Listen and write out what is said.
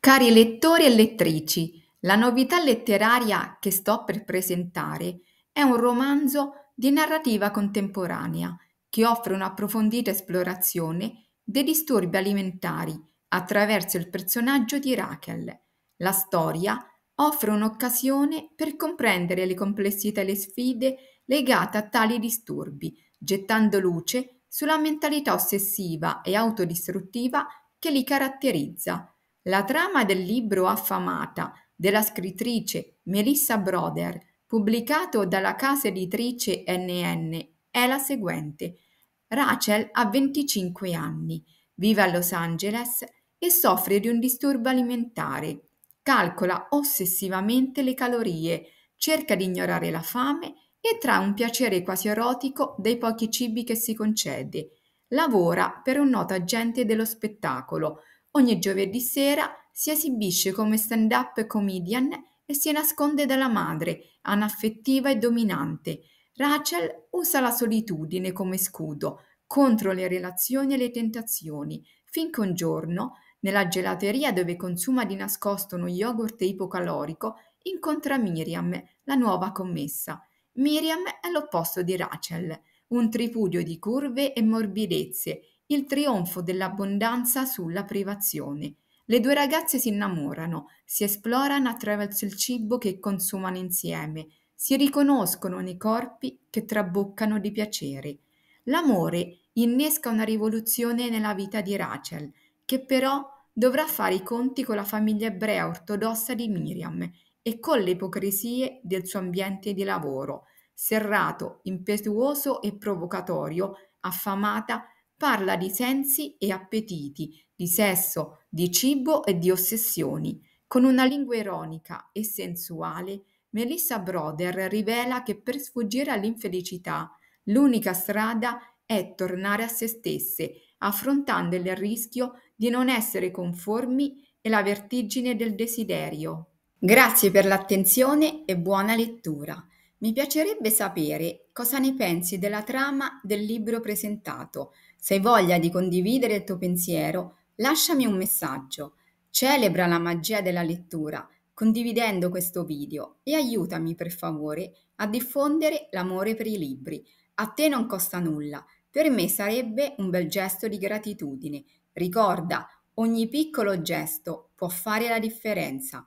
Cari lettori e lettrici, la novità letteraria che sto per presentare è un romanzo di narrativa contemporanea che offre un'approfondita esplorazione dei disturbi alimentari attraverso il personaggio di Rachel. La storia offre un'occasione per comprendere le complessità e le sfide legate a tali disturbi, gettando luce sulla mentalità ossessiva e autodistruttiva che li caratterizza la trama del libro Affamata della scrittrice Melissa Broder, pubblicato dalla casa editrice NN, è la seguente. Rachel ha 25 anni, vive a Los Angeles e soffre di un disturbo alimentare. Calcola ossessivamente le calorie, cerca di ignorare la fame e trae un piacere quasi erotico dai pochi cibi che si concede. Lavora per un noto agente dello spettacolo, Ogni giovedì sera si esibisce come stand-up comedian e si nasconde dalla madre, anaffettiva e dominante. Rachel usa la solitudine come scudo contro le relazioni e le tentazioni, finché un giorno, nella gelateria dove consuma di nascosto uno yogurt ipocalorico, incontra Miriam, la nuova commessa. Miriam è l'opposto di Rachel, un tripudio di curve e morbidezze il trionfo dell'abbondanza sulla privazione. Le due ragazze si innamorano, si esplorano attraverso il cibo che consumano insieme, si riconoscono nei corpi che traboccano di piacere. L'amore innesca una rivoluzione nella vita di Rachel, che però dovrà fare i conti con la famiglia ebrea ortodossa di Miriam e con le ipocrisie del suo ambiente di lavoro, serrato, impetuoso e provocatorio, affamata parla di sensi e appetiti, di sesso, di cibo e di ossessioni. Con una lingua ironica e sensuale, Melissa Broder rivela che per sfuggire all'infelicità l'unica strada è tornare a se stesse, affrontando il rischio di non essere conformi e la vertigine del desiderio. Grazie per l'attenzione e buona lettura. Mi piacerebbe sapere cosa ne pensi della trama del libro presentato. Se hai voglia di condividere il tuo pensiero, lasciami un messaggio. Celebra la magia della lettura condividendo questo video e aiutami per favore a diffondere l'amore per i libri. A te non costa nulla, per me sarebbe un bel gesto di gratitudine. Ricorda, ogni piccolo gesto può fare la differenza.